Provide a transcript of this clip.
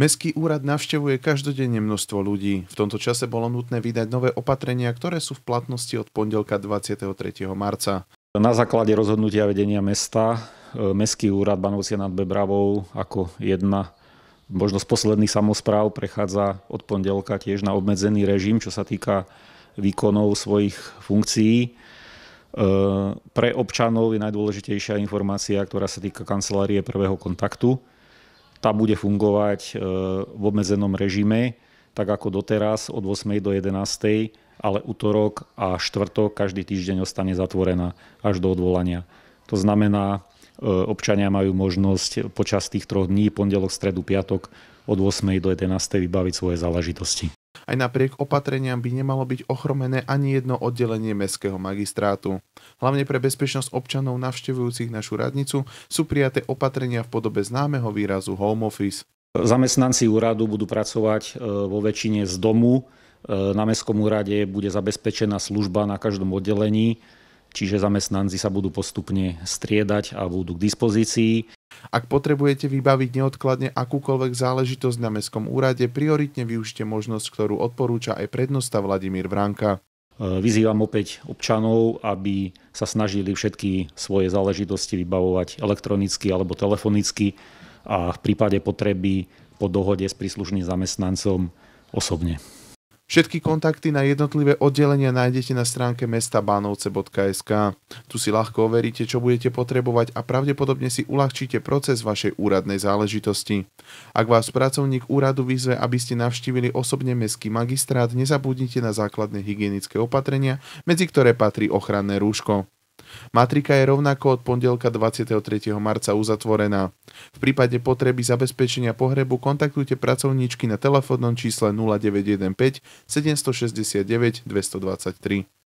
Mestský úrad navštevuje každodenne množstvo ľudí. V tomto čase bolo nutné vydať nové opatrenia, ktoré sú v platnosti od pondelka 23. marca. Na základe rozhodnutia vedenia mesta, e, Mestský úrad Banovcia nad Bebravou ako jedna možno z posledných samozpráv prechádza od pondelka tiež na obmedzený režim, čo sa týka výkonov svojich funkcií. E, pre občanov je najdôležitejšia informácia, ktorá sa týka kancelárie prvého kontaktu, tá bude fungovať e, v obmedzenom režime, tak ako doteraz od 8. do 11. ale útorok a štvrtok každý týždeň ostane zatvorená až do odvolania. To znamená, e, občania majú možnosť počas tých troch dní, pondelok, stredu, piatok, od 8. do 11. vybaviť svoje záležitosti. Aj napriek opatreniam by nemalo byť ochromené ani jedno oddelenie mestského magistrátu. Hlavne pre bezpečnosť občanov navštevujúcich našu radnicu sú prijaté opatrenia v podobe známeho výrazu home office. Zamestnanci úradu budú pracovať e, vo väčšine z domu. E, na Mestskom úrade bude zabezpečená služba na každom oddelení, čiže zamestnanci sa budú postupne striedať a budú k dispozícii. Ak potrebujete vybaviť neodkladne akúkoľvek záležitosť na Mestskom úrade, prioritne využite možnosť, ktorú odporúča aj prednosta Vladimír Vranka. E, vyzývam opäť občanov, aby sa snažili všetky svoje záležitosti vybavovať elektronicky alebo telefonicky a v prípade potreby po dohode s príslušným zamestnancom osobne. Všetky kontakty na jednotlivé oddelenia nájdete na stránke mestabanovce.sk. Tu si ľahko overíte, čo budete potrebovať a pravdepodobne si uľahčíte proces vašej úradnej záležitosti. Ak vás pracovník úradu vyzve, aby ste navštívili osobne mestský magistrát, nezabudnite na základné hygienické opatrenia, medzi ktoré patrí ochranné rúško. Matrika je rovnako od pondelka 23. marca uzatvorená. V prípade potreby zabezpečenia pohrebu kontaktujte pracovníčky na telefónnom čísle 0915 769 223.